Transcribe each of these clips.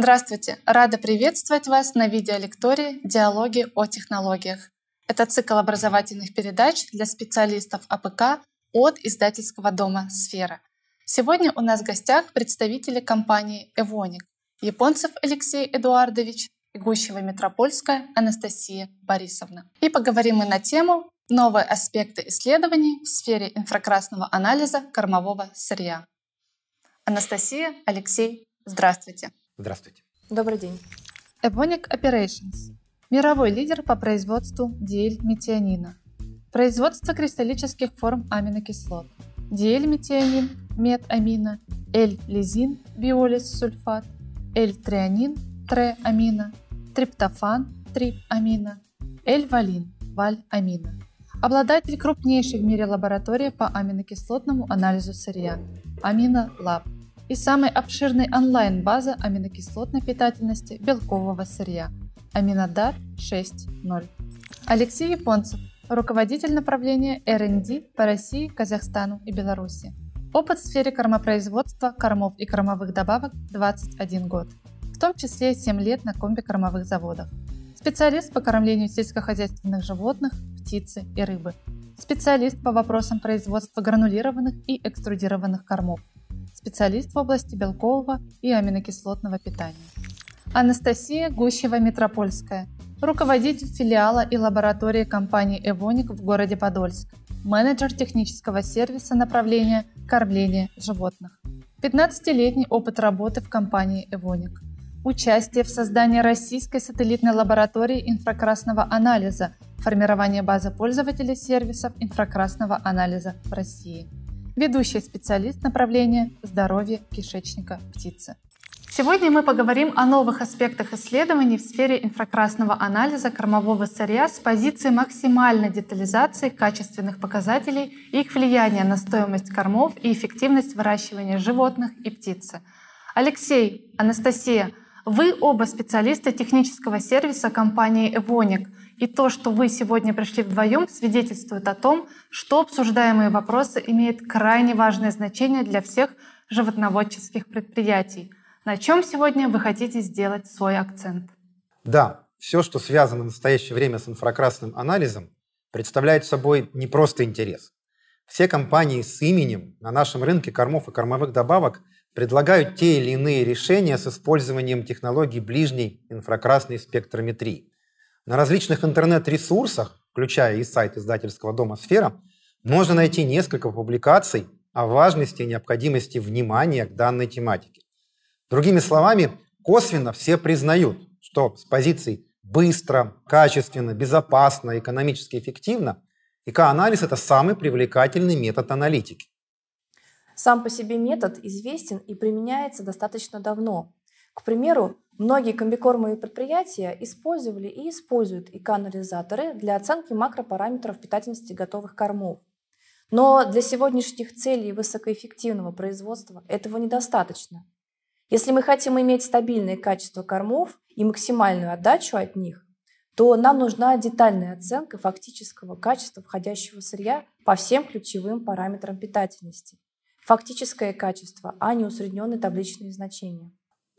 Здравствуйте! Рада приветствовать вас на видеолектории «Диалоги о технологиях». Это цикл образовательных передач для специалистов АПК от издательского дома «Сфера». Сегодня у нас в гостях представители компании «Эвоник» Японцев Алексей Эдуардович и Гущева Метропольская Анастасия Борисовна. И поговорим мы на тему «Новые аспекты исследований в сфере инфракрасного анализа кормового сырья». Анастасия, Алексей, здравствуйте. Здравствуйте. Добрый день. Ebonic Operations – мировой лидер по производству диэльметионина. Производство кристаллических форм аминокислот. Диэльметионин, метамина, L-лизин, биолиз сульфат, L-трианин, тре триптофан, трип L-валин, валь Обладатель крупнейшей в мире лаборатории по аминокислотному анализу сырья – Амина Лаб – и самой обширной онлайн-базы аминокислотной питательности белкового сырья Аминодар 6.0. Алексей Японцев, руководитель направления R&D по России, Казахстану и Беларуси. Опыт в сфере кормопроизводства, кормов и кормовых добавок 21 год, в том числе 7 лет на комбикормовых заводах. Специалист по кормлению сельскохозяйственных животных, птицы и рыбы. Специалист по вопросам производства гранулированных и экструдированных кормов специалист в области белкового и аминокислотного питания. Анастасия Гущева-Метропольская, руководитель филиала и лаборатории компании «Эвоник» в городе Подольск, менеджер технического сервиса направления кормления животных. 15-летний опыт работы в компании «Эвоник». Участие в создании российской сателлитной лаборатории инфракрасного анализа, формирование базы пользователей сервисов инфракрасного анализа в России – ведущий специалист направления здоровья кишечника птицы. Сегодня мы поговорим о новых аспектах исследований в сфере инфракрасного анализа кормового сырья с позиции максимальной детализации качественных показателей и их влияния на стоимость кормов и эффективность выращивания животных и птицы. Алексей, Анастасия, вы оба специалисты технического сервиса компании «Эвоник» И то, что вы сегодня пришли вдвоем, свидетельствует о том, что обсуждаемые вопросы имеют крайне важное значение для всех животноводческих предприятий. На чем сегодня вы хотите сделать свой акцент? Да, все, что связано в настоящее время с инфракрасным анализом, представляет собой не просто интерес. Все компании с именем на нашем рынке кормов и кормовых добавок предлагают те или иные решения с использованием технологий ближней инфракрасной спектрометрии – на различных интернет-ресурсах, включая и сайт издательского дома «Сфера», можно найти несколько публикаций о важности и необходимости внимания к данной тематике. Другими словами, косвенно все признают, что с позиций быстро, качественно, безопасно, экономически эффективно ИК-анализ – это самый привлекательный метод аналитики. Сам по себе метод известен и применяется достаточно давно. К примеру, Многие комбикормовые предприятия использовали и используют иканализаторы для оценки макропараметров питательности готовых кормов. Но для сегодняшних целей высокоэффективного производства этого недостаточно. Если мы хотим иметь стабильное качество кормов и максимальную отдачу от них, то нам нужна детальная оценка фактического качества входящего сырья по всем ключевым параметрам питательности. Фактическое качество, а не усредненные табличные значения.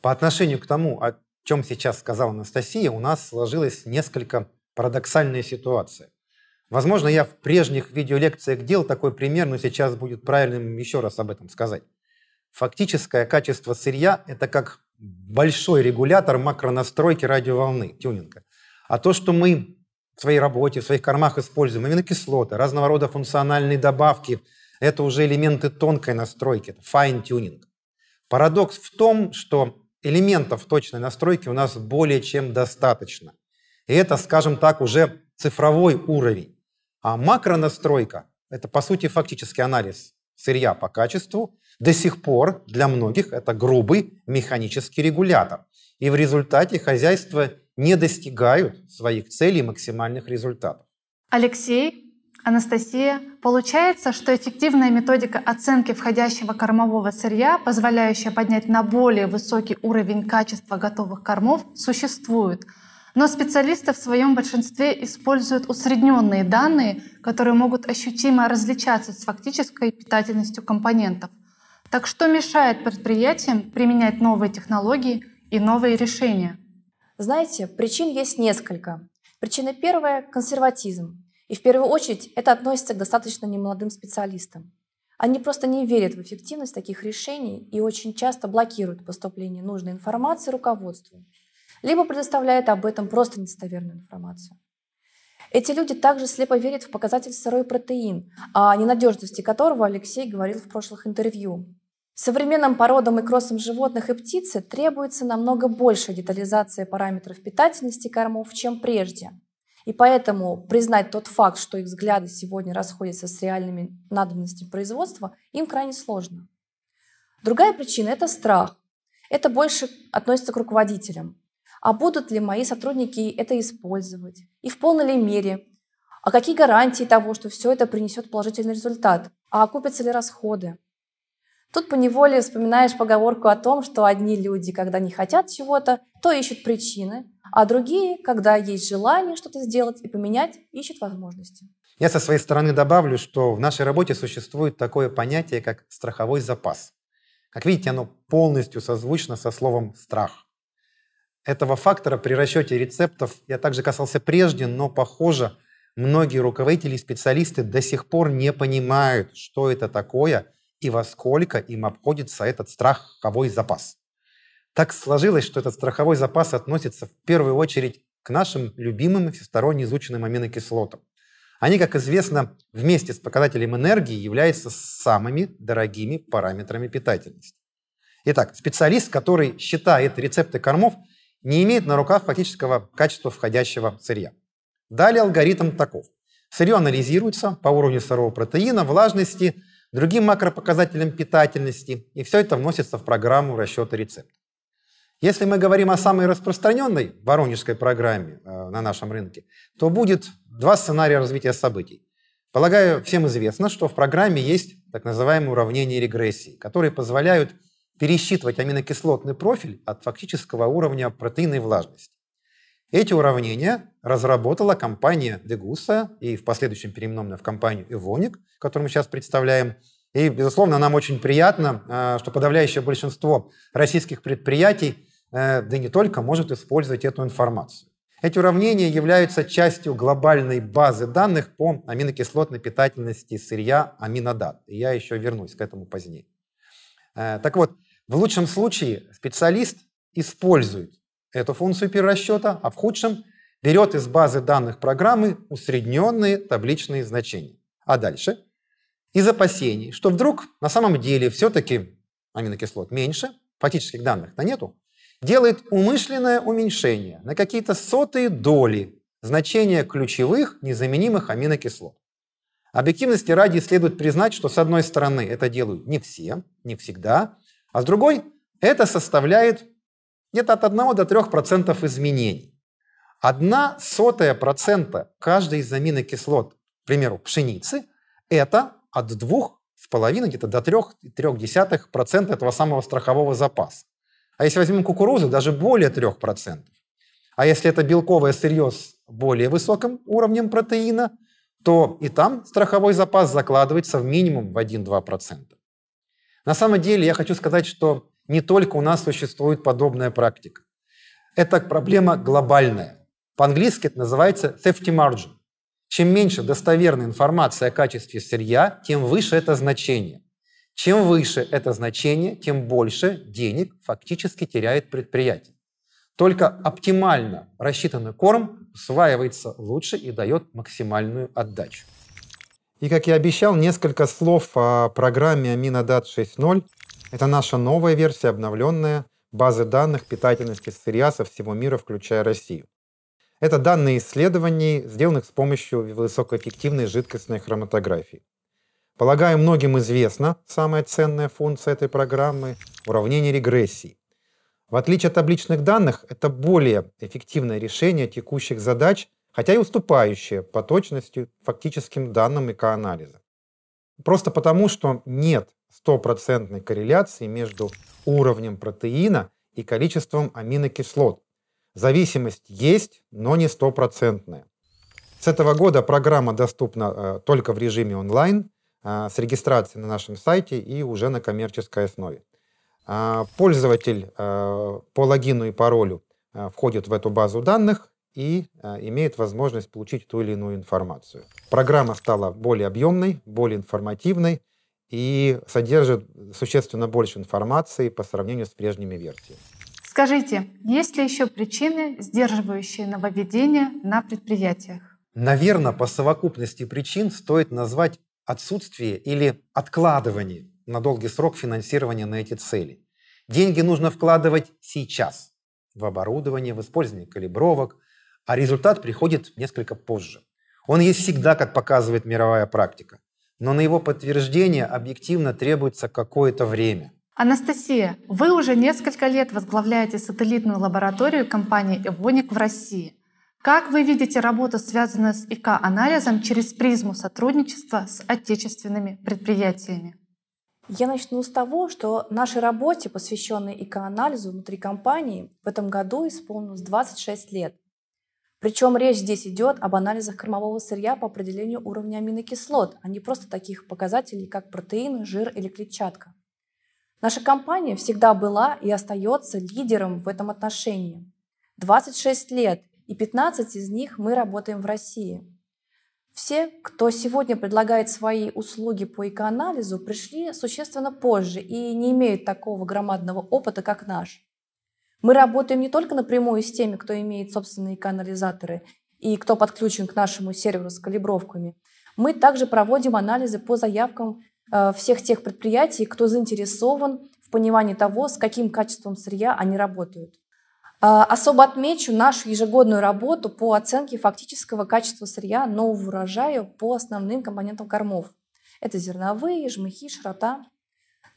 По отношению к тому, о чем сейчас сказала Анастасия, у нас сложилась несколько парадоксальная ситуация. Возможно, я в прежних видеолекциях делал такой пример, но сейчас будет правильным еще раз об этом сказать. Фактическое качество сырья – это как большой регулятор макронастройки радиоволны, тюнинга. А то, что мы в своей работе, в своих кормах используем аминокислоты, разного рода функциональные добавки, это уже элементы тонкой настройки, это fine-tuning. Парадокс в том, что элементов точной настройки у нас более чем достаточно. И это, скажем так, уже цифровой уровень. А макронастройка – это, по сути, фактический анализ сырья по качеству. До сих пор для многих это грубый механический регулятор. И в результате хозяйства не достигают своих целей максимальных результатов. Алексей, Анастасия, получается, что эффективная методика оценки входящего кормового сырья, позволяющая поднять на более высокий уровень качества готовых кормов, существует. Но специалисты в своем большинстве используют усредненные данные, которые могут ощутимо различаться с фактической питательностью компонентов. Так что мешает предприятиям применять новые технологии и новые решения? Знаете, причин есть несколько. Причина первая – консерватизм. И в первую очередь это относится к достаточно немолодым специалистам. Они просто не верят в эффективность таких решений и очень часто блокируют поступление нужной информации руководству, либо предоставляют об этом просто недостоверную информацию. Эти люди также слепо верят в показатель сырой протеин, а о ненадежности которого Алексей говорил в прошлых интервью. Современным породам и кроссам животных и птицы требуется намного больше детализация параметров питательности кормов, чем прежде – и поэтому признать тот факт, что их взгляды сегодня расходятся с реальными надобностями производства, им крайне сложно. Другая причина – это страх. Это больше относится к руководителям. А будут ли мои сотрудники это использовать? И в полной ли мере? А какие гарантии того, что все это принесет положительный результат? А окупятся ли расходы? Тут поневоле вспоминаешь поговорку о том, что одни люди, когда не хотят чего-то, то ищут причины, а другие, когда есть желание что-то сделать и поменять, ищут возможности. Я со своей стороны добавлю, что в нашей работе существует такое понятие, как страховой запас. Как видите, оно полностью созвучно со словом «страх». Этого фактора при расчете рецептов я также касался прежде, но, похоже, многие руководители и специалисты до сих пор не понимают, что это такое и во сколько им обходится этот страховой запас. Так сложилось, что этот страховой запас относится в первую очередь к нашим любимым всесторонне изученным аминокислотам. Они, как известно, вместе с показателем энергии являются самыми дорогими параметрами питательности. Итак, специалист, который считает рецепты кормов, не имеет на руках фактического качества входящего сырья. Далее алгоритм таков. Сырье анализируется по уровню сырого протеина, влажности, другим макропоказателям питательности, и все это вносится в программу расчета рецепта. Если мы говорим о самой распространенной воронежской программе э, на нашем рынке, то будет два сценария развития событий. Полагаю, всем известно, что в программе есть так называемые уравнения регрессии, которые позволяют пересчитывать аминокислотный профиль от фактического уровня протеинной влажности. Эти уравнения разработала компания Дегуса и в последующем переименована в компанию Ивоник, которую мы сейчас представляем. И, безусловно, нам очень приятно, э, что подавляющее большинство российских предприятий Э, да не только, может использовать эту информацию. Эти уравнения являются частью глобальной базы данных по аминокислотной питательности сырья аминодат. И я еще вернусь к этому позднее. Э, так вот, в лучшем случае специалист использует эту функцию перерасчета, а в худшем берет из базы данных программы усредненные табличные значения. А дальше? Из опасений, что вдруг на самом деле все-таки аминокислот меньше, фактических данных-то нету, делает умышленное уменьшение на какие-то сотые доли значения ключевых незаменимых аминокислот. Объективности ради следует признать, что с одной стороны это делают не все, не всегда, а с другой это составляет где-то от 1 до 3% изменений. Одна сотая процента каждой из аминокислот, к примеру, пшеницы, это от 2,5 где-то до 3,3% этого самого страхового запаса. А если возьмем кукурузу, даже более 3%. А если это белковое сырье с более высоким уровнем протеина, то и там страховой запас закладывается в минимум в 1-2%. На самом деле я хочу сказать, что не только у нас существует подобная практика. Это проблема глобальная. По-английски это называется safety margin. Чем меньше достоверной информации о качестве сырья, тем выше это значение. Чем выше это значение, тем больше денег фактически теряет предприятие. Только оптимально рассчитанный корм усваивается лучше и дает максимальную отдачу. И, как я обещал, несколько слов о программе Аминодат 6.0. Это наша новая версия, обновленная, базы данных питательности сырья со всего мира, включая Россию. Это данные исследований, сделанных с помощью высокоэффективной жидкостной хроматографии. Полагаю, многим известна самая ценная функция этой программы – уравнение регрессии. В отличие от табличных данных, это более эффективное решение текущих задач, хотя и уступающее по точности фактическим данным ЭК-анализа. Просто потому, что нет стопроцентной корреляции между уровнем протеина и количеством аминокислот. Зависимость есть, но не стопроцентная. С этого года программа доступна э, только в режиме онлайн – а, с регистрации на нашем сайте и уже на коммерческой основе. А, пользователь а, по логину и паролю входит в эту базу данных и имеет возможность получить ту или иную информацию. Программа стала более объемной, более информативной и содержит существенно больше информации по сравнению с прежними версиями. Скажите, есть ли еще причины, сдерживающие нововведения на предприятиях? Наверное, по совокупности причин стоит назвать отсутствие или откладывание на долгий срок финансирования на эти цели. Деньги нужно вкладывать сейчас в оборудование, в использование калибровок, а результат приходит несколько позже. Он есть всегда, как показывает мировая практика, но на его подтверждение объективно требуется какое-то время – Анастасия, вы уже несколько лет возглавляете сателлитную лабораторию компании «Эвоник» в России. Как вы видите работу, связанную с ИК-анализом через призму сотрудничества с отечественными предприятиями? Я начну с того, что нашей работе, посвященной ИК-анализу внутри компании, в этом году исполнилось 26 лет. Причем речь здесь идет об анализах кормового сырья по определению уровня аминокислот, а не просто таких показателей, как протеин, жир или клетчатка. Наша компания всегда была и остается лидером в этом отношении. 26 лет, и 15 из них мы работаем в России. Все, кто сегодня предлагает свои услуги по экоанализу, пришли существенно позже и не имеют такого громадного опыта, как наш. Мы работаем не только напрямую с теми, кто имеет собственные канализаторы и кто подключен к нашему серверу с калибровками. Мы также проводим анализы по заявкам э, всех тех предприятий, кто заинтересован в понимании того, с каким качеством сырья они работают. А, особо отмечу нашу ежегодную работу по оценке фактического качества сырья нового урожая по основным компонентам кормов. Это зерновые, жмыхи, широта.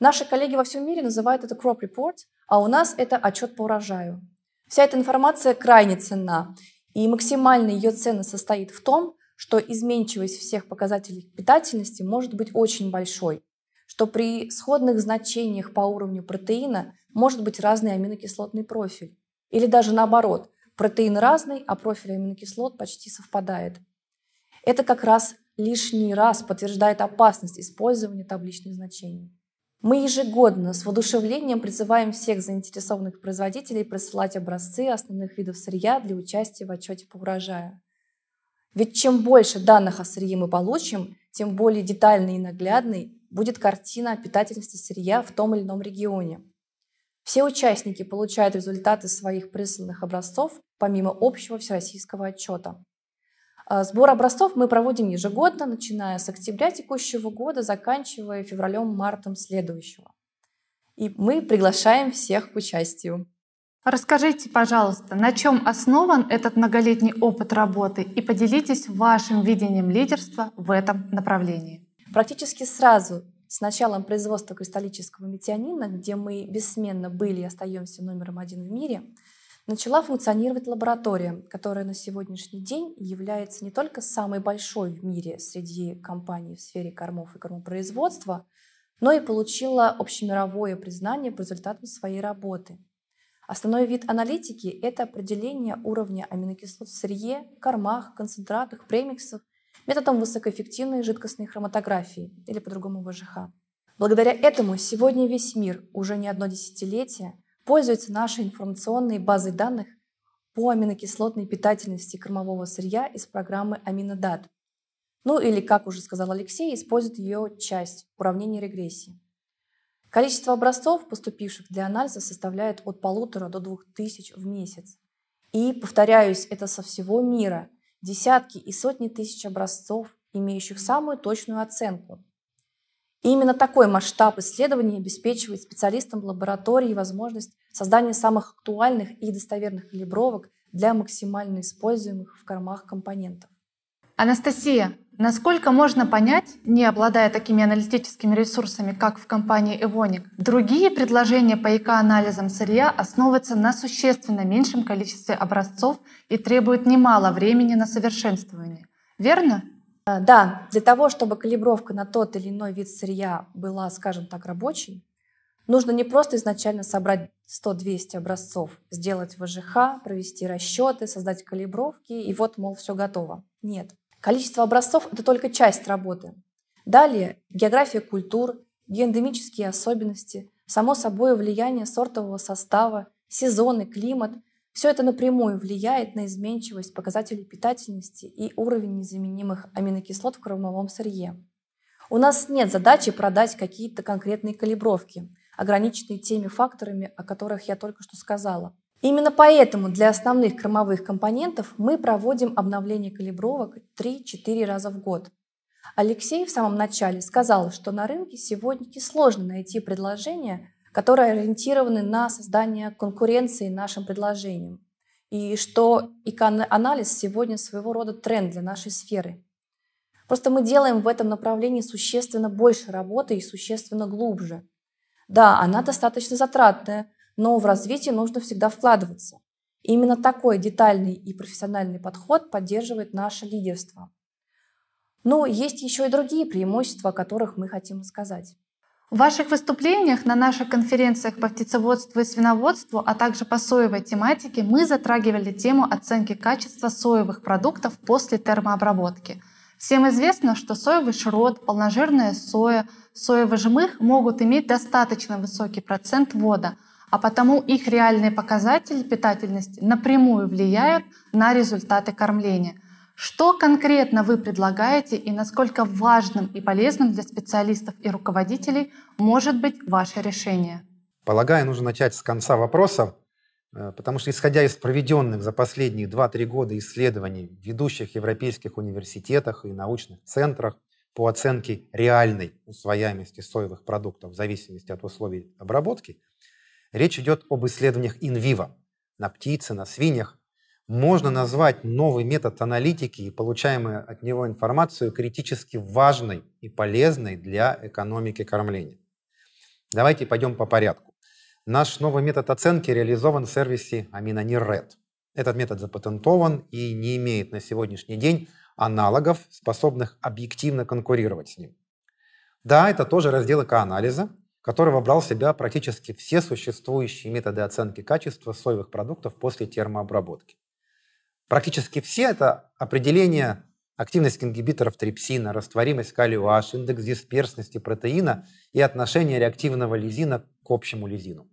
Наши коллеги во всем мире называют это crop report, а у нас это отчет по урожаю. Вся эта информация крайне ценна, и максимальная ее цена состоит в том, что изменчивость всех показателей питательности может быть очень большой, что при сходных значениях по уровню протеина может быть разный аминокислотный профиль, или даже наоборот, протеин разный, а профиль аминокислот почти совпадает. Это как раз лишний раз подтверждает опасность использования табличных значений. Мы ежегодно с воодушевлением призываем всех заинтересованных производителей присылать образцы основных видов сырья для участия в отчете по урожаю. Ведь чем больше данных о сырье мы получим, тем более детальной и наглядной будет картина о питательности сырья в том или ином регионе – все участники получают результаты своих присланных образцов помимо общего всероссийского отчета. А, сбор образцов мы проводим ежегодно, начиная с октября текущего года, заканчивая февралем-мартом следующего. И мы приглашаем всех к участию. Расскажите, пожалуйста, на чем основан этот многолетний опыт работы и поделитесь вашим видением лидерства в этом направлении. Практически сразу с началом производства кристаллического метионина, где мы бессменно были и остаемся номером один в мире, начала функционировать лаборатория, которая на сегодняшний день является не только самой большой в мире среди компаний в сфере кормов и кормопроизводства, но и получила общемировое признание по результатам своей работы. Основной вид аналитики – это определение уровня аминокислот в сырье, кормах, концентратах, премиксах методом высокоэффективной жидкостной хроматографии или по-другому ВЖХ. Благодаря этому сегодня весь мир уже не одно десятилетие пользуется нашей информационной базой данных по аминокислотной питательности кормового сырья из программы Аминодат. Ну или, как уже сказал Алексей, использует ее часть уравнения регрессии. Количество образцов, поступивших для анализа, составляет от полутора до двух тысяч в месяц. И, повторяюсь, это со всего мира – десятки и сотни тысяч образцов, имеющих самую точную оценку. И именно такой масштаб исследований обеспечивает специалистам лаборатории возможность создания самых актуальных и достоверных калибровок для максимально используемых в кормах компонентов. Анастасия, насколько можно понять, не обладая такими аналитическими ресурсами, как в компании Evonik, другие предложения по ИК-анализам сырья основываются на существенно меньшем количестве образцов и требуют немало времени на совершенствование. Верно? Э, да, для того, чтобы калибровка на тот или иной вид сырья была, скажем так, рабочей, нужно не просто изначально собрать 100-200 образцов, сделать ВЖХ, провести расчеты, создать калибровки, и вот, мол, все готово. Нет. Количество образцов – это только часть работы. Далее – география культур, геоэндемические особенности, само собой влияние сортового состава, сезоны, климат – все это напрямую влияет на изменчивость показателей питательности и уровень незаменимых аминокислот в кормовом сырье. У нас нет задачи продать какие-то конкретные калибровки, ограниченные теми факторами, о которых я только что сказала – Именно поэтому для основных кормовых компонентов мы проводим обновление калибровок 3-4 раза в год. Алексей в самом начале сказал, что на рынке сегодня сложно найти предложения, которые ориентированы на создание конкуренции нашим предложениям, и что икон-анализ сегодня своего рода тренд для нашей сферы. Просто мы делаем в этом направлении существенно больше работы и существенно глубже. Да, она достаточно затратная, но в развитие нужно всегда вкладываться. И именно такой детальный и профессиональный подход поддерживает наше лидерство. Но есть еще и другие преимущества, о которых мы хотим сказать. В ваших выступлениях на наших конференциях по птицеводству и свиноводству, а также по соевой тематике мы затрагивали тему оценки качества соевых продуктов после термообработки. Всем известно, что соевый шрот, полножирная соя, соевый жмых могут иметь достаточно высокий процент вода – а потому их реальные показатели питательности напрямую влияют на результаты кормления. Что конкретно вы предлагаете и насколько важным и полезным для специалистов и руководителей может быть ваше решение? Полагаю, нужно начать с конца вопроса, э, потому что, исходя из проведенных за последние 2-3 года исследований в ведущих европейских университетах и научных центрах по оценке реальной усвояемости соевых продуктов в зависимости от условий обработки – Речь идет об исследованиях инвива на птице, на свиньях. Можно назвать новый метод аналитики и получаемую от него информацию критически важной и полезной для экономики кормления. Давайте пойдем по порядку. Наш новый метод оценки реализован в сервисе Aminanir Red. Этот метод запатентован и не имеет на сегодняшний день аналогов, способных объективно конкурировать с ним. Да, это тоже раздел анализа который вобрал в себя практически все существующие методы оценки качества соевых продуктов после термообработки. Практически все это определение активность ингибиторов трипсина, растворимость калия, H, индекс дисперсности протеина и отношение реактивного лизина к общему лизину.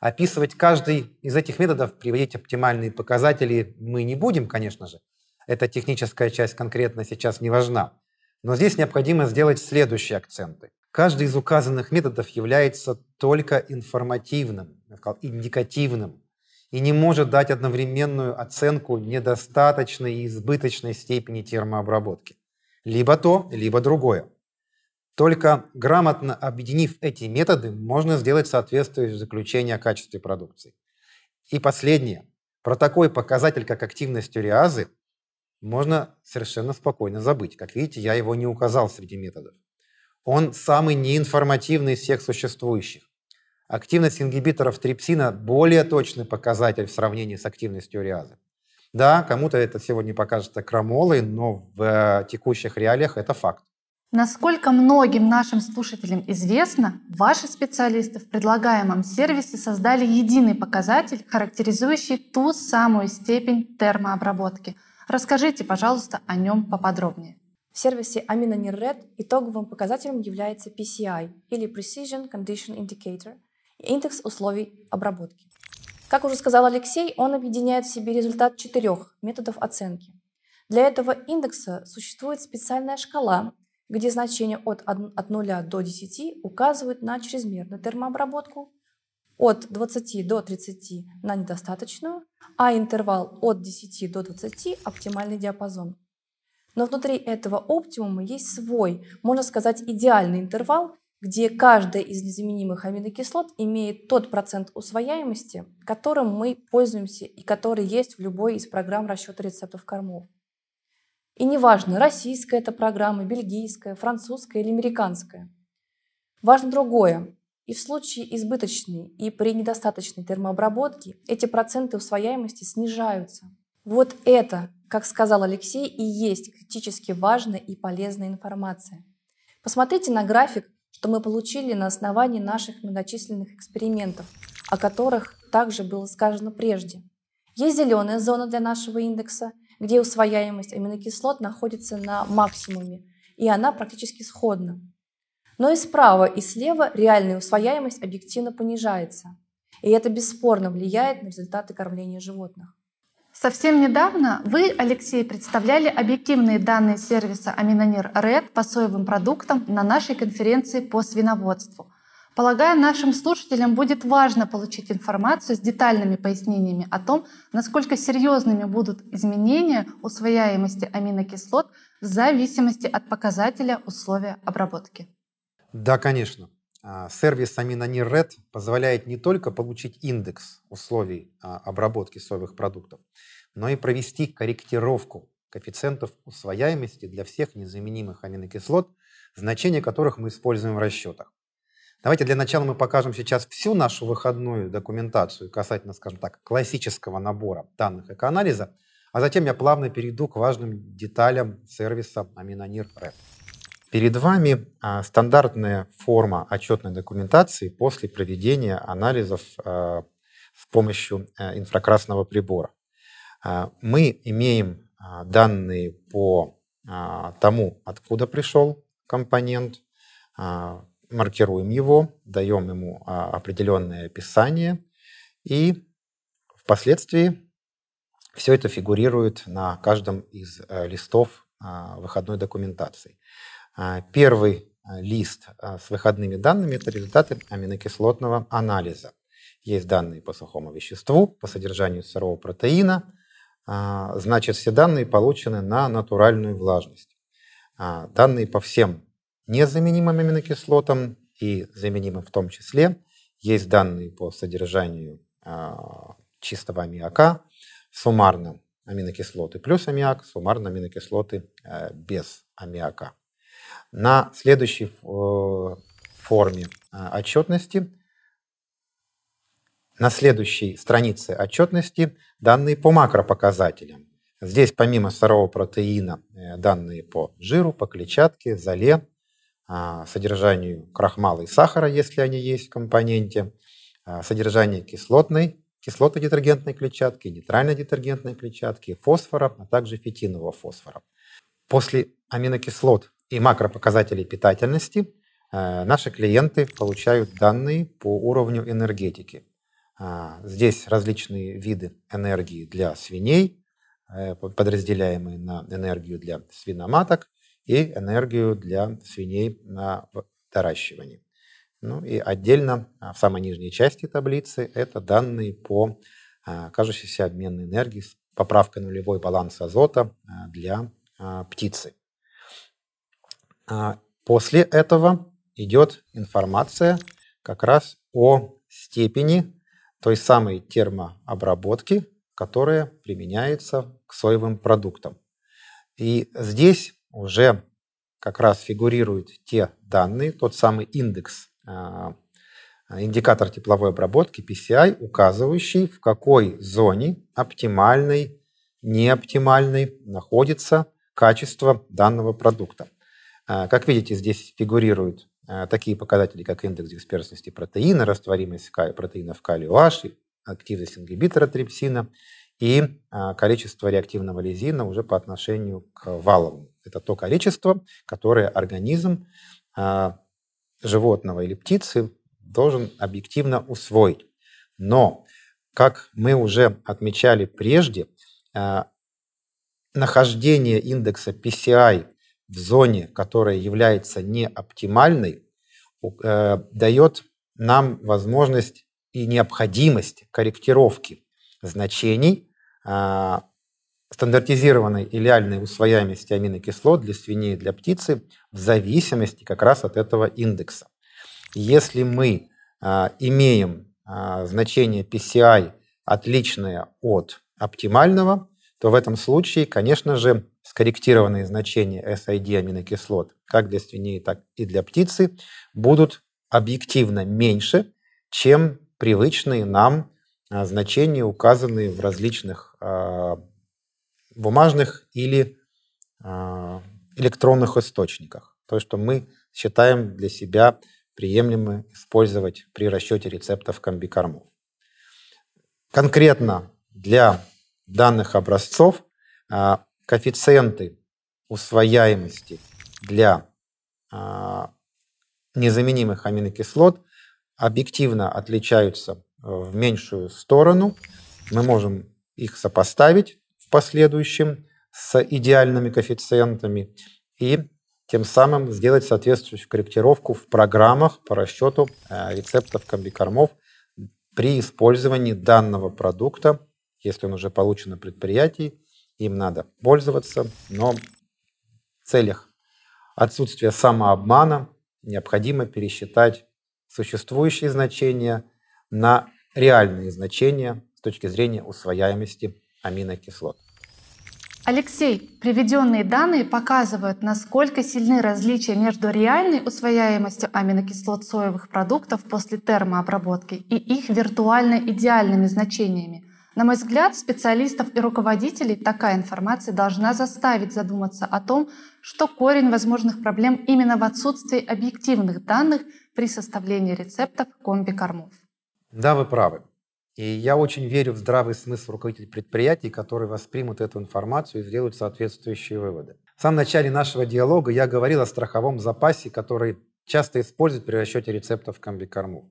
Описывать каждый из этих методов, приводить оптимальные показатели мы не будем, конечно же. Эта техническая часть конкретно сейчас не важна. Но здесь необходимо сделать следующие акценты. Каждый из указанных методов является только информативным, индикативным и не может дать одновременную оценку недостаточной и избыточной степени термообработки. Либо то, либо другое. Только грамотно объединив эти методы, можно сделать соответствующее заключение о качестве продукции. И последнее. Про такой показатель, как активность уреазы, можно совершенно спокойно забыть. Как видите, я его не указал среди методов. Он самый неинформативный из всех существующих. Активность ингибиторов трипсина более точный показатель в сравнении с активностью уреазы. Да, кому-то это сегодня покажется крамолой, но в э, текущих реалиях это факт. Насколько многим нашим слушателям известно, ваши специалисты в предлагаемом сервисе создали единый показатель, характеризующий ту самую степень термообработки. Расскажите, пожалуйста, о нем поподробнее. В сервисе Amino итоговым показателем является PCI или Precision Condition Indicator, индекс условий обработки. Как уже сказал Алексей, он объединяет в себе результат четырех методов оценки. Для этого индекса существует специальная шкала, где значения от 0 до 10 указывают на чрезмерную термообработку, от 20 до 30 на недостаточную, а интервал от 10 до 20 – оптимальный диапазон. Но внутри этого оптимума есть свой, можно сказать, идеальный интервал, где каждая из незаменимых аминокислот имеет тот процент усвояемости, которым мы пользуемся и который есть в любой из программ расчета рецептов кормов. И неважно, российская это программа, бельгийская, французская или американская. Важно другое. И в случае избыточной и при недостаточной термообработке эти проценты усвояемости снижаются. Вот это как сказал Алексей, и есть критически важная и полезная информация. Посмотрите на график, что мы получили на основании наших многочисленных экспериментов, о которых также было сказано прежде. Есть зеленая зона для нашего индекса, где усвояемость аминокислот находится на максимуме, и она практически сходна. Но и справа, и слева реальная усвояемость объективно понижается. И это бесспорно влияет на результаты кормления животных. Совсем недавно вы, Алексей, представляли объективные данные сервиса Аминонир Ред по соевым продуктам на нашей конференции по свиноводству. Полагаю, нашим слушателям будет важно получить информацию с детальными пояснениями о том, насколько серьезными будут изменения усвояемости аминокислот в зависимости от показателя условия обработки. Да, конечно. А, сервис Amino позволяет не только получить индекс условий а, обработки соевых продуктов, но и провести корректировку коэффициентов усвояемости для всех незаменимых аминокислот, значения которых мы используем в расчетах. Давайте для начала мы покажем сейчас всю нашу выходную документацию касательно, скажем так, классического набора данных анализа, а затем я плавно перейду к важным деталям сервиса Aminanir Red. Перед вами а, стандартная форма отчетной документации после проведения анализов а, с помощью а, инфракрасного прибора. Мы имеем данные по тому, откуда пришел компонент, маркируем его, даем ему определенное описание, и впоследствии все это фигурирует на каждом из э, листов выходной документации. А, первый а, лист а, с выходными данными – это результаты аминокислотного анализа. Есть данные по сухому веществу, по содержанию сырого протеина. Значит, все данные получены на натуральную влажность. Данные по всем незаменимым аминокислотам и заменимым в том числе. Есть данные по содержанию чистого аммиака, суммарно аминокислоты плюс аммиак, суммарно аминокислоты без аммиака на следующей э, форме э, отчетности, на следующей странице отчетности данные по макропоказателям. Здесь помимо сырого протеина э, данные по жиру, по клетчатке, зале, а, содержанию крахмала и сахара, если они есть в компоненте, а, содержание кислотной, детергентной клетчатки, нейтрально-детергентной клетчатки, фосфора, а также фитинового фосфора. После аминокислот и макропоказателей питательности э, наши клиенты получают данные по уровню энергетики. А, здесь различные виды энергии для свиней, э, подразделяемые на энергию для свиноматок и энергию для свиней на доращивании. Ну и отдельно а, в самой нижней части таблицы это данные по а, кажущейся обменной энергии с поправкой нулевой баланс азота для птицы. А после этого идет информация как раз о степени той самой термообработки, которая применяется к соевым продуктам. И здесь уже как раз фигурируют те данные, тот самый индекс, а, индикатор тепловой обработки PCI, указывающий, в какой зоне оптимальной, неоптимальной находится качество данного продукта. А, как видите, здесь фигурируют а, такие показатели, как индекс дисперсности протеина, растворимость протеинов в калию H, активность ингибитора трипсина и а, количество реактивного лизина уже по отношению к валовому. Это то количество, которое организм животного или птицы должен объективно усвоить. Но, как мы уже отмечали прежде, нахождение индекса PCI в зоне, которая является неоптимальной, э, дает нам возможность и необходимость корректировки значений а, стандартизированной и реальной усвояемости аминокислот для свиней и для птицы в зависимости как раз от этого индекса. Если мы а, имеем а, значение PCI отличное от оптимального, то в этом случае, конечно же, скорректированные значения SID аминокислот как для свиней, так и для птицы будут объективно меньше, чем привычные нам а, значения, указанные в различных а, бумажных или а, электронных источниках. То, что мы считаем для себя приемлемо использовать при расчете рецептов комбикормов. Конкретно для данных образцов коэффициенты усвояемости для а, незаменимых аминокислот объективно отличаются э, в меньшую сторону. Мы можем их сопоставить в последующем с идеальными коэффициентами и тем самым сделать соответствующую корректировку в программах по расчету э, рецептов комбикормов при использовании данного продукта, если он уже получен на предприятии, им надо пользоваться, но в целях отсутствия самообмана необходимо пересчитать существующие значения на реальные значения с точки зрения усвояемости аминокислот. Алексей, приведенные данные показывают, насколько сильны различия между реальной усвояемостью аминокислот соевых продуктов после термообработки и их виртуально идеальными значениями. На мой взгляд, специалистов и руководителей такая информация должна заставить задуматься о том, что корень возможных проблем именно в отсутствии объективных данных при составлении рецептов комби-кормов. Да, вы правы. И я очень верю в здравый смысл руководителей предприятий, которые воспримут эту информацию и сделают соответствующие выводы. В самом начале нашего диалога я говорил о страховом запасе, который часто используют при расчете рецептов комбикормов.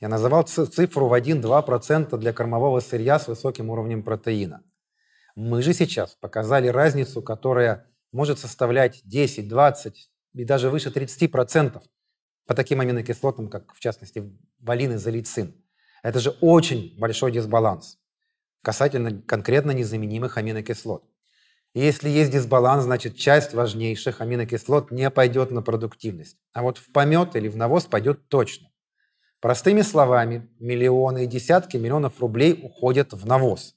Я называл цифру в 1-2% для кормового сырья с высоким уровнем протеина. Мы же сейчас показали разницу, которая может составлять 10, 20 и даже выше 30% по таким аминокислотам, как в частности валин и залицин. Это же очень большой дисбаланс касательно конкретно незаменимых аминокислот. И если есть дисбаланс, значит часть важнейших аминокислот не пойдет на продуктивность. А вот в помет или в навоз пойдет точно. Простыми словами, миллионы и десятки миллионов рублей уходят в навоз.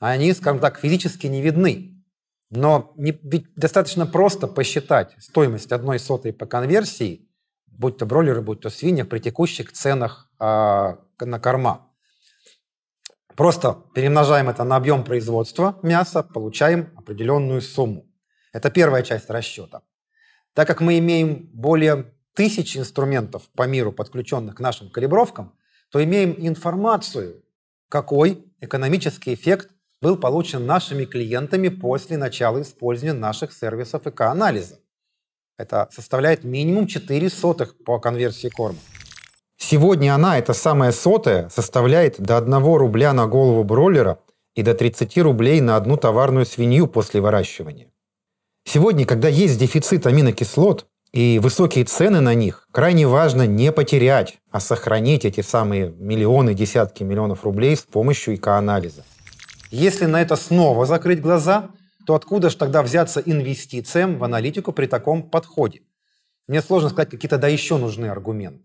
Они, скажем так, физически не видны. Но не, ведь достаточно просто посчитать стоимость одной сотой по конверсии, будь то бройлеры, будь то свинья, при текущих ценах э, на корма. Просто перемножаем это на объем производства мяса, получаем определенную сумму. Это первая часть расчета. Так как мы имеем более тысяч инструментов по миру, подключенных к нашим калибровкам, то имеем информацию, какой экономический эффект был получен нашими клиентами после начала использования наших сервисов ИК-анализа. Это составляет минимум 4 сотых по конверсии корма. Сегодня она, эта самая сотая, составляет до 1 рубля на голову бройлера и до 30 рублей на одну товарную свинью после выращивания. Сегодня, когда есть дефицит аминокислот, и высокие цены на них крайне важно не потерять, а сохранить эти самые миллионы, десятки миллионов рублей с помощью ИК-анализа. Если на это снова закрыть глаза, то откуда же тогда взяться инвестициям в аналитику при таком подходе? Мне сложно сказать, какие-то да еще нужны аргументы.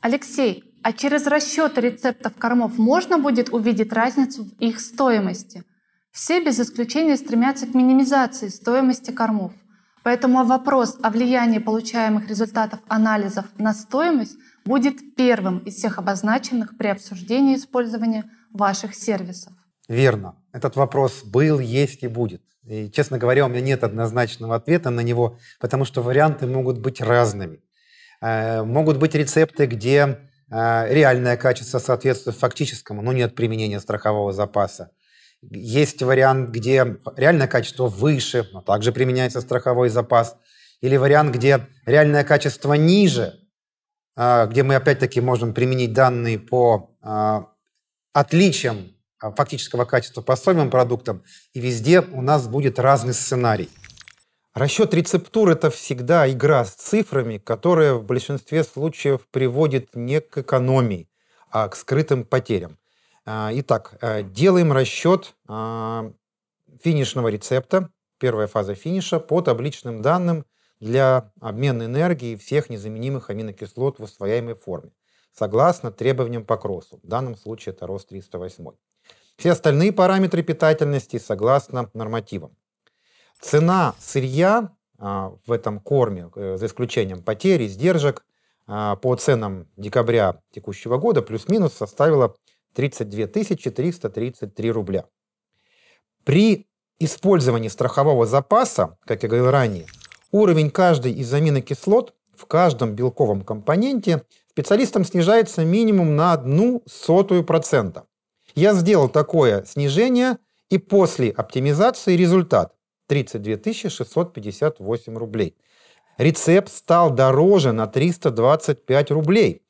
Алексей, а через расчеты рецептов кормов можно будет увидеть разницу в их стоимости? Все без исключения стремятся к минимизации стоимости кормов – Поэтому вопрос о влиянии получаемых результатов анализов на стоимость будет первым из всех обозначенных при обсуждении использования ваших сервисов. Верно. Этот вопрос был, есть и будет. И, честно говоря, у меня нет однозначного ответа на него, потому что варианты могут быть разными. Э, могут быть рецепты, где э, реальное качество соответствует фактическому, но нет применения страхового запаса. Есть вариант, где реальное качество выше, но также применяется страховой запас. Или вариант, где реальное качество ниже, а, где мы опять-таки можем применить данные по а, отличиям а, фактического качества по стоимым продуктам, и везде у нас будет разный сценарий. Расчет рецептур – это всегда игра с цифрами, которая в большинстве случаев приводит не к экономии, а к скрытым потерям. А, итак, э, делаем расчет а, финишного рецепта, первая фаза финиша, по табличным данным для обмена энергии всех незаменимых аминокислот в усвояемой форме, согласно требованиям по КРОСу. В данном случае это рост 308. Все остальные параметры питательности согласно нормативам. Цена сырья а, в этом корме, э, за исключением потерь и издержек, по ценам декабря текущего года плюс-минус составила 32 333 рубля. При использовании страхового запаса, как я говорил ранее, уровень каждой из аминокислот в каждом белковом компоненте специалистам снижается минимум на одну сотую процента. Я сделал такое снижение, и после оптимизации результат 32 658 рублей. Рецепт стал дороже на 325 рублей.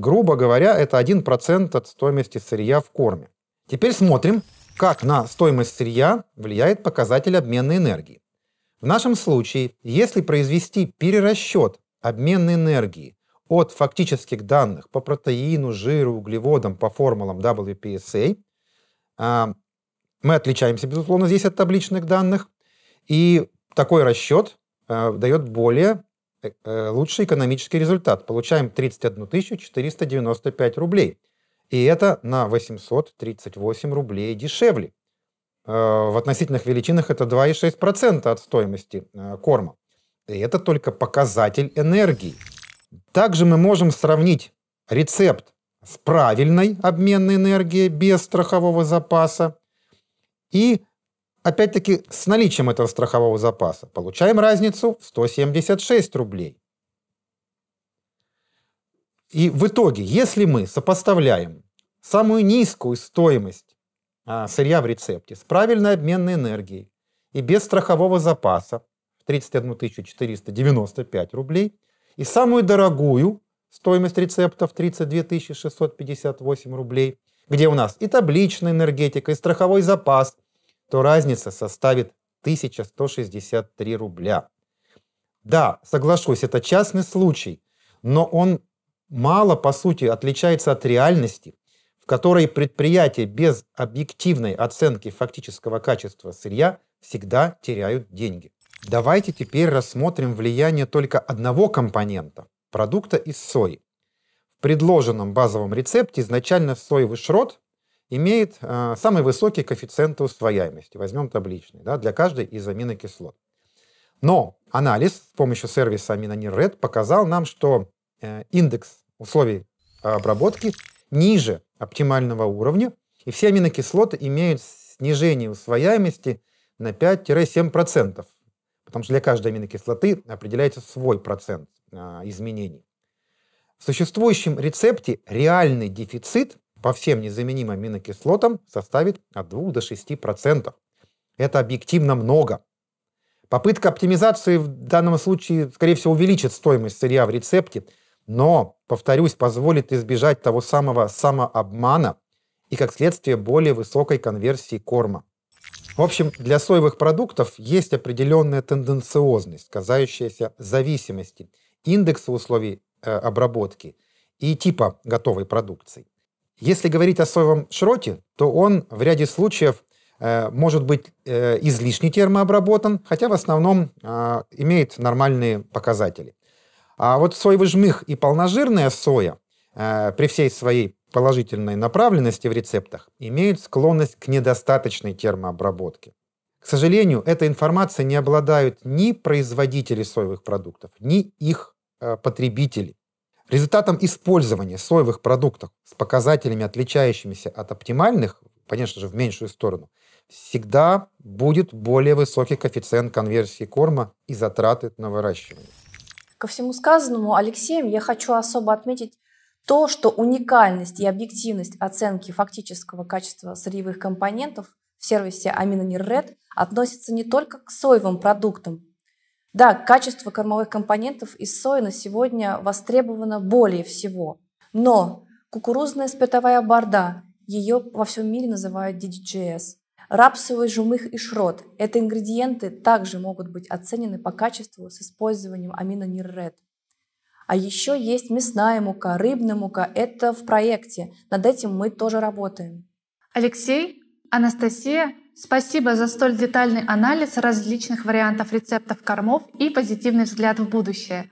Грубо говоря, это 1% от стоимости сырья в корме. Теперь смотрим, как на стоимость сырья влияет показатель обменной энергии. В нашем случае, если произвести перерасчет обменной энергии от фактических данных по протеину, жиру, углеводам по формулам WPSA, а, мы отличаемся, безусловно, здесь от табличных данных, и такой расчет а, дает более Э, лучший экономический результат. Получаем 31 495 рублей. И это на 838 рублей дешевле. Э, в относительных величинах это 2,6% от стоимости э, корма. И это только показатель энергии. Также мы можем сравнить рецепт с правильной обменной энергией без страхового запаса и опять-таки с наличием этого страхового запаса, получаем разницу в 176 рублей. И в итоге, если мы сопоставляем самую низкую стоимость а, сырья в рецепте с правильной обменной энергией и без страхового запаса в 31 495 рублей и самую дорогую стоимость рецепта в 32 658 рублей, где у нас и табличная энергетика, и страховой запас – то разница составит 1163 рубля. Да, соглашусь, это частный случай, но он мало, по сути, отличается от реальности, в которой предприятия без объективной оценки фактического качества сырья всегда теряют деньги. Давайте теперь рассмотрим влияние только одного компонента – продукта из сои. В предложенном базовом рецепте изначально соевый шрот имеет а, самый высокий коэффициент усвояемости. Возьмем табличный да, для каждой из аминокислот. Но анализ с помощью сервиса Red показал нам, что э, индекс условий обработки ниже оптимального уровня, и все аминокислоты имеют снижение усвояемости на 5-7%, потому что для каждой аминокислоты определяется свой процент а, изменений. В существующем рецепте реальный дефицит по всем незаменимым аминокислотам составит от 2 до 6%. Это объективно много. Попытка оптимизации в данном случае, скорее всего, увеличит стоимость сырья в рецепте, но, повторюсь, позволит избежать того самого самообмана и, как следствие, более высокой конверсии корма. В общем, для соевых продуктов есть определенная тенденциозность, касающаяся зависимости, индекса условий э, обработки и типа готовой продукции. Если говорить о соевом шроте, то он в ряде случаев э, может быть э, излишне термообработан, хотя в основном а, имеет нормальные показатели. А вот соевый жмых и полножирная соя э, при всей своей положительной направленности в рецептах имеют склонность к недостаточной термообработке. К сожалению, эта информация не обладают ни производители соевых продуктов, ни их потребители. Результатом использования соевых продуктов с показателями, отличающимися от оптимальных, конечно же, в меньшую сторону, всегда будет более высокий коэффициент конверсии корма и затраты на выращивание. Ко всему сказанному Алексеем я хочу особо отметить то, что уникальность и объективность оценки фактического качества сырьевых компонентов в сервисе Amino.NER.RED относится не только к соевым продуктам, да, качество кормовых компонентов из сои на сегодня востребовано более всего. Но кукурузная спиртовая борда, ее во всем мире называют DDGS. Рапсовый жумых и шрот – это ингредиенты также могут быть оценены по качеству с использованием амина нирред. А еще есть мясная мука, рыбная мука. Это в проекте. Над этим мы тоже работаем. Алексей, Анастасия, Спасибо за столь детальный анализ различных вариантов рецептов кормов и позитивный взгляд в будущее.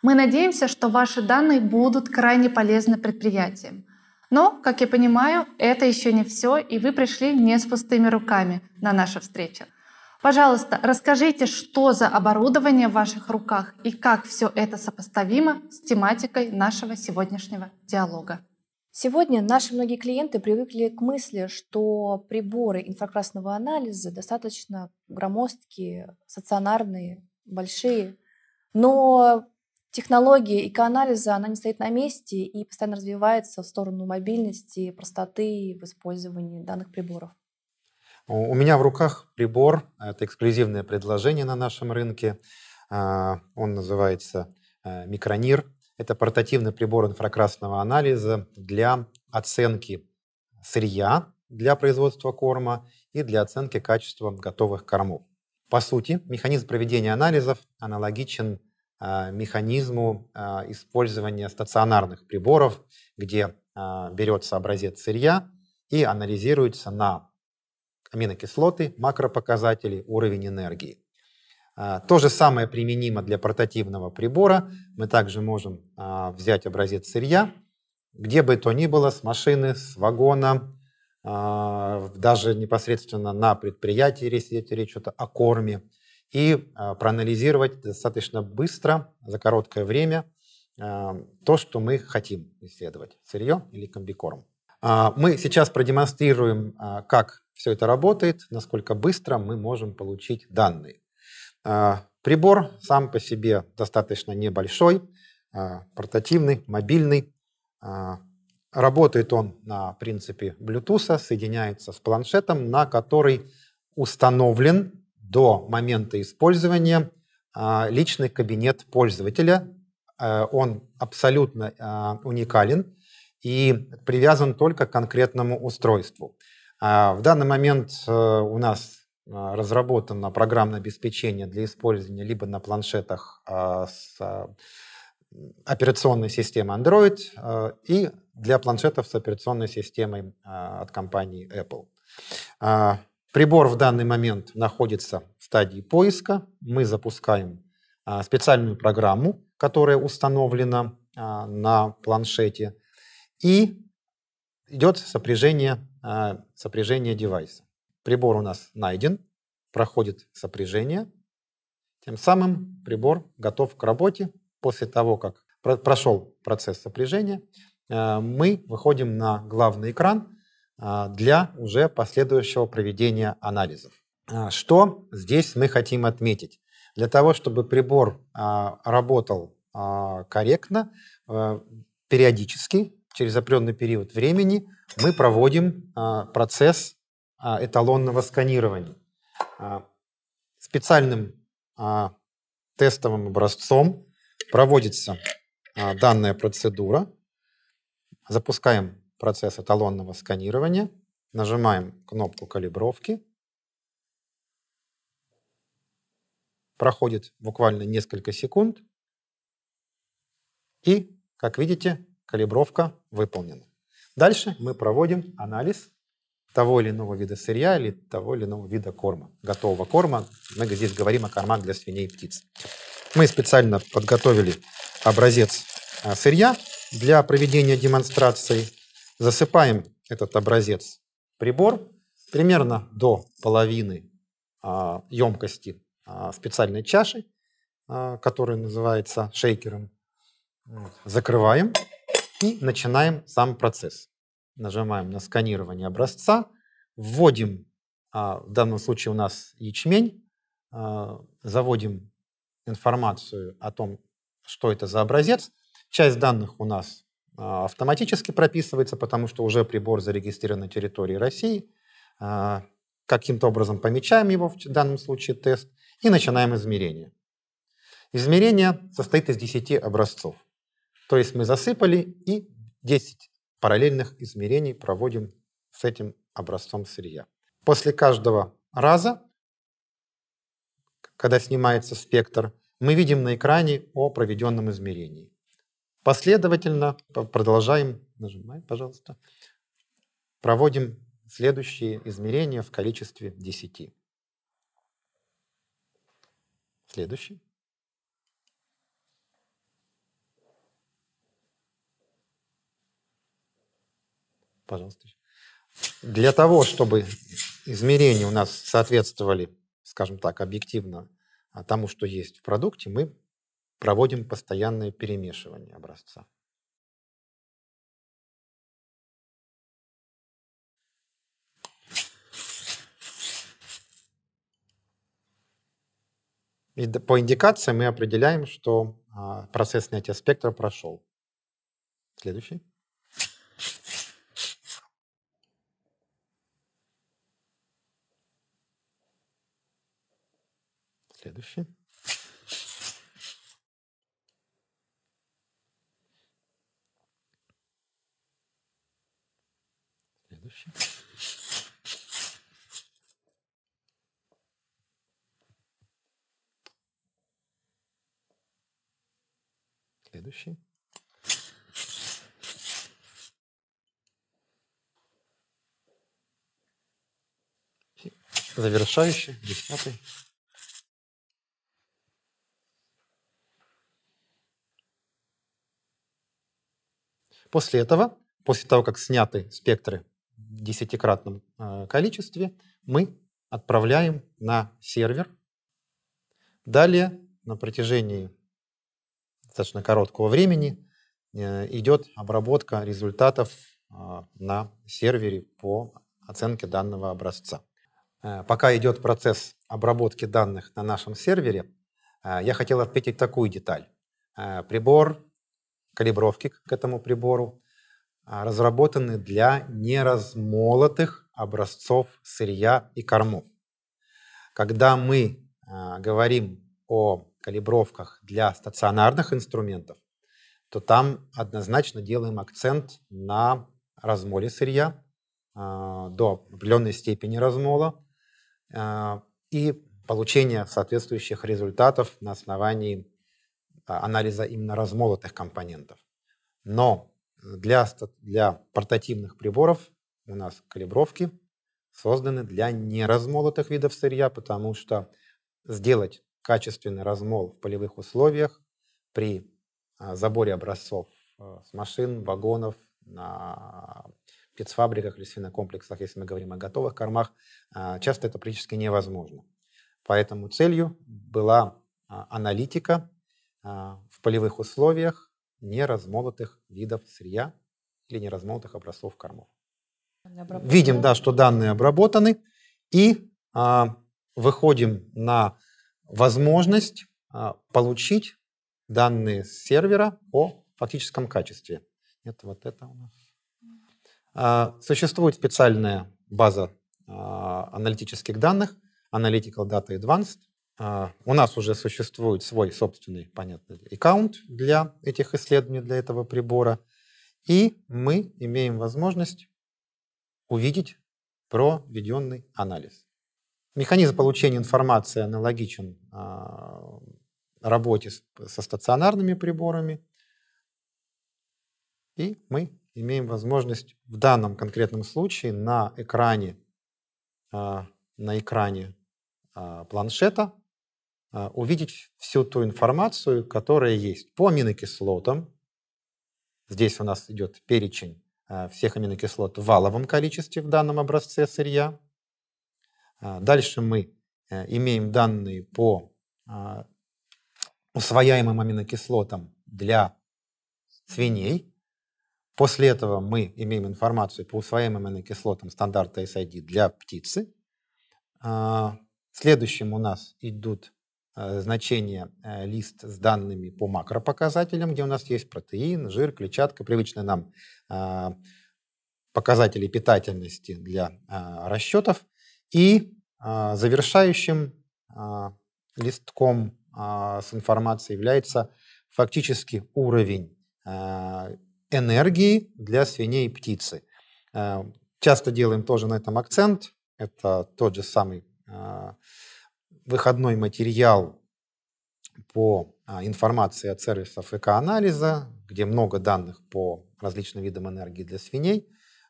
Мы надеемся, что ваши данные будут крайне полезны предприятиям. Но, как я понимаю, это еще не все, и вы пришли не с пустыми руками на нашу встречу. Пожалуйста, расскажите, что за оборудование в ваших руках и как все это сопоставимо с тематикой нашего сегодняшнего диалога. Сегодня наши многие клиенты привыкли к мысли, что приборы инфракрасного анализа достаточно громоздкие, стационарные, большие. Но технология экоанализа, она не стоит на месте и постоянно развивается в сторону мобильности, простоты в использовании данных приборов. У меня в руках прибор, это эксклюзивное предложение на нашем рынке. А, он называется э, Микронир. Это портативный прибор инфракрасного анализа для оценки сырья для производства корма и для оценки качества готовых кормов. По сути, механизм проведения анализов аналогичен э, механизму э, использования стационарных приборов, где э, берется образец сырья и анализируется на аминокислоты, макропоказатели, уровень энергии. А, то же самое применимо для портативного прибора. Мы также можем а, взять образец сырья, где бы то ни было, с машины, с вагона, а, даже непосредственно на предприятии, если идет речь идет о корме, и проанализировать достаточно быстро, за короткое время, то, что мы хотим исследовать, сырье или комбикорм. Мы сейчас продемонстрируем, как все это работает, насколько быстро мы можем получить данные. А, прибор сам по себе достаточно небольшой, а, портативный, мобильный. А, работает он на принципе Bluetooth, соединяется с планшетом, на который установлен до момента использования личный кабинет пользователя. Э, он абсолютно уникален и привязан только к конкретному устройству. В данный момент э, у нас а, разработано программное обеспечение для использования либо на планшетах а, с а, операционной системой Android и для планшетов с операционной системой от компании Apple. Прибор в данный момент находится в стадии поиска. Мы запускаем специальную программу, которая установлена на планшете, и идет сопряжение, сопряжение девайса. Прибор у нас найден, проходит сопряжение. Тем самым прибор готов к работе. После того, как прошел процесс сопряжения, э, мы выходим на главный экран э, для уже последующего проведения анализов. Э, что здесь мы хотим отметить? Для того, чтобы прибор работал корректно, периодически, через определенный период времени, мы проводим процесс а, эталонного сканирования. А, специальным а, тестовым образцом проводится данная процедура. Запускаем процесс эталонного сканирования, нажимаем кнопку калибровки. Проходит буквально несколько секунд, и, как видите, калибровка выполнена. Дальше мы проводим анализ того или иного вида сырья или того или иного вида корма, готового корма. Мы здесь говорим о кормах для свиней и птиц. Мы специально подготовили образец а, сырья для проведения демонстрации. Засыпаем этот образец в прибор примерно до половины а, емкости а, специальной чаши, которая называется шейкером. Закрываем и начинаем сам процесс нажимаем на сканирование образца, вводим, а, в данном случае у нас ячмень, а, заводим информацию о том, что это за образец. Часть данных у нас а, автоматически прописывается, потому что уже прибор зарегистрирован на территории России. Каким-то образом помечаем его, в данном случае тест, и начинаем измерение. Измерение состоит из 10 образцов. То есть мы засыпали и 10 параллельных измерений проводим с этим образцом сырья. После каждого раза, когда снимается спектр, мы видим на экране о проведенном измерении. Последовательно продолжаем, нажимай, пожалуйста, проводим следующие измерения в количестве 10. Следующий. Пожалуйста. Для того, чтобы измерения у нас соответствовали, скажем так, объективно а, тому, что есть в продукте, мы проводим постоянное перемешивание образца. И по индикациям мы определяем, что а, процесс снятия спектра прошел. Следующий. следующее. Следующее. Следующий. завершающий, десятый. После этого, после того, как сняты спектры в десятикратном а, количестве, мы отправляем на сервер. Далее на протяжении достаточно короткого времени э, идет обработка результатов а, на сервере по оценке данного образца. Э, пока идет процесс обработки данных на нашем сервере, э, я хотел отметить такую деталь. Прибор калибровки к этому прибору а, разработаны для неразмолотых образцов сырья и кормов. Когда мы а, говорим о калибровках для стационарных инструментов, то там однозначно делаем акцент на размоле сырья а, до определенной степени размола и получение соответствующих результатов на основании а, анализа именно размолотых компонентов. Но для, для портативных приборов у нас калибровки созданы для неразмолотых видов сырья, потому что сделать качественный размол в полевых условиях при а, заборе образцов а, с машин, вагонов, на спецфабриках или свинокомплексах, если мы говорим о готовых кормах, часто это практически невозможно. Поэтому целью была аналитика а, в полевых условиях неразмолотых видов сырья или неразмолотых образцов кормов. Видим, да, что данные обработаны, и а, выходим на возможность а, получить данные с сервера о фактическом качестве. Это вот это у нас. А, существует специальная база а, аналитических данных, Analytical Data Advanced, а, у нас уже существует свой собственный, понятно, аккаунт для этих исследований, для этого прибора. И мы имеем возможность увидеть проведенный анализ. Механизм получения информации аналогичен а, работе со стационарными приборами. И мы имеем возможность в данном конкретном случае на экране, а, на экране планшета а, увидеть всю ту информацию, которая есть по аминокислотам. Здесь у нас идет перечень а, всех аминокислот в валовом количестве в данном образце сырья. А, дальше мы э, имеем данные по усвояемым аминокислотам для свиней. После этого мы имеем информацию по усвояемым аминокислотам стандарта SID для птицы. Следующим у нас идут Э, значение э, лист с данными по макропоказателям, где у нас есть протеин, жир, клетчатка, привычные нам э, показатели питательности для расчетов. И завершающим листком с информацией является фактически уровень энергии для свиней и птицы. Часто делаем тоже на этом акцент. Это тот же самый выходной материал по а, информации от сервисов экоанализа, где много данных по различным видам энергии для свиней.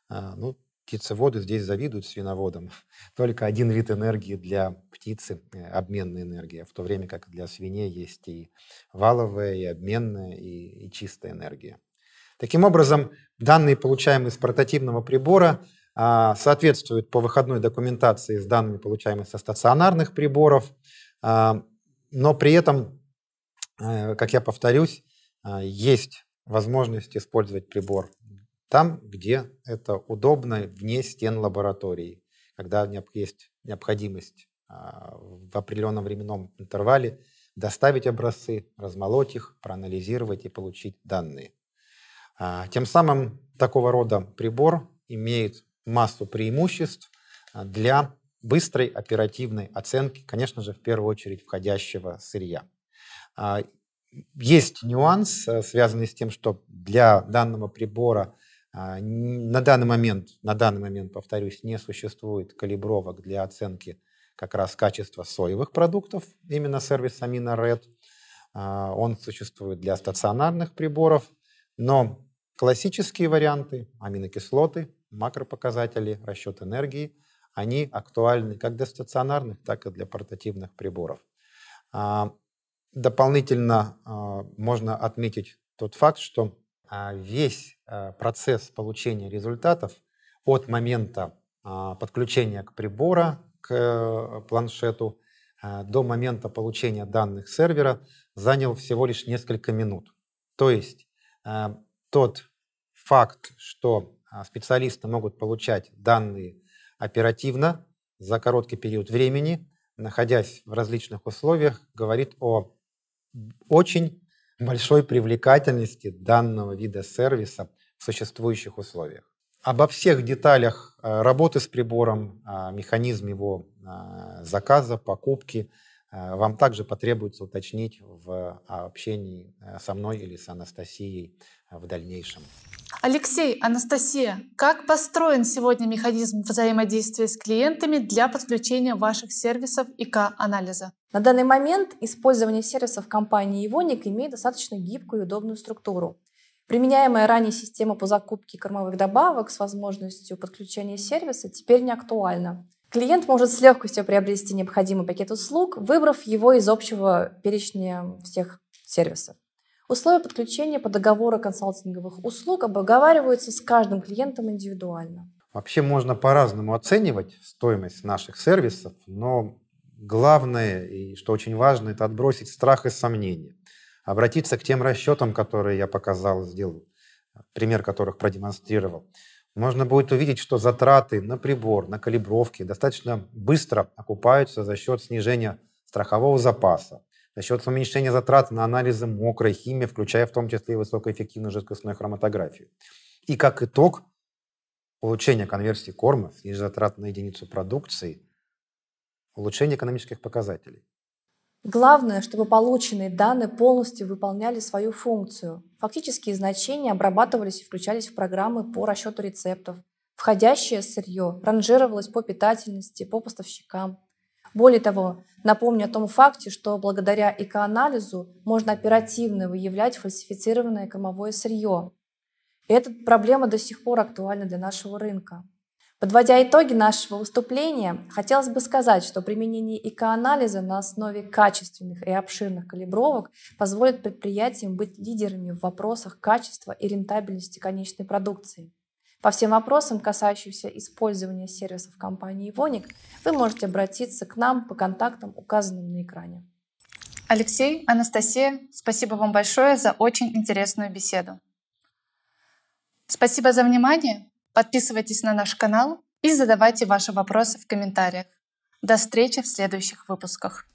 А, ну, птицеводы здесь завидуют свиноводам. Только один вид энергии для птицы э, – обменная энергия, в то время как для свиней есть и валовая, и обменная, и, и чистая энергия. Таким образом, данные, получаемые с портативного прибора – а, соответствует по выходной документации с данными, получаемыми со стационарных приборов, а, но при этом, э, как я повторюсь, а, есть возможность использовать прибор там, где это удобно, вне стен лаборатории, когда есть необходимость в определенном временном интервале доставить образцы, размолоть их, проанализировать и получить данные. Тем самым такого рода прибор имеет массу преимуществ а, для быстрой оперативной оценки, конечно же, в первую очередь входящего сырья. А, есть нюанс, э, связанный с тем, что для данного прибора а, на данный момент, на данный момент, повторюсь, не существует калибровок для оценки как раз качества соевых продуктов, именно сервис Амина Red. Он существует для стационарных приборов, но классические варианты, аминокислоты, макропоказатели, расчет энергии, они актуальны как для стационарных, так и для портативных приборов. А, дополнительно а, можно отметить тот факт, что а, весь процесс получения результатов от момента подключения к прибора, к э, планшету, до момента получения данных сервера занял всего лишь несколько минут. То есть тот факт, что а, специалисты могут получать данные оперативно за короткий период времени, находясь в различных условиях, говорит о очень большой привлекательности данного вида сервиса в существующих условиях. Обо всех деталях э, работы с прибором, механизм его а, заказа, покупки – а, вам также потребуется уточнить в а, общении э, со мной или с Анастасией э, в дальнейшем. Алексей, Анастасия, как построен сегодня механизм взаимодействия с клиентами для подключения ваших сервисов ИК-анализа? На данный момент использование сервисов компании Ивоник имеет достаточно гибкую и удобную структуру. Применяемая ранее система по закупке кормовых добавок с возможностью подключения сервиса теперь не актуальна. Клиент может с легкостью приобрести необходимый пакет услуг, выбрав его из общего перечня всех сервисов. Условия подключения по договору консалтинговых услуг обговариваются с каждым клиентом индивидуально. Вообще можно по-разному оценивать стоимость наших сервисов, но главное, и что очень важно, это отбросить страх и сомнения. Обратиться к тем расчетам, которые я показал, сделал, пример которых продемонстрировал можно будет увидеть, что затраты на прибор, на калибровки достаточно быстро окупаются за счет снижения страхового запаса, за счет уменьшения затрат на анализы мокрой химии, включая в том числе и высокоэффективную жидкостную хроматографию. И как итог, улучшение конверсии корма, снижение затрат на единицу продукции, улучшение экономических показателей. Главное, чтобы полученные данные полностью выполняли свою функцию. Фактические значения обрабатывались и включались в программы по расчету рецептов. Входящее сырье ранжировалось по питательности, по поставщикам. Более того, напомню о том факте, что благодаря экоанализу можно оперативно выявлять фальсифицированное кормовое сырье. И эта проблема до сих пор актуальна для нашего рынка. Подводя итоги нашего выступления, хотелось бы сказать, что применение ИК-анализа на основе качественных и обширных калибровок позволит предприятиям быть лидерами в вопросах качества и рентабельности конечной продукции. По всем вопросам, касающимся использования сервисов компании Ивоник, вы можете обратиться к нам по контактам, указанным на экране. Алексей, Анастасия, спасибо вам большое за очень интересную беседу. Спасибо за внимание. Подписывайтесь на наш канал и задавайте ваши вопросы в комментариях. До встречи в следующих выпусках.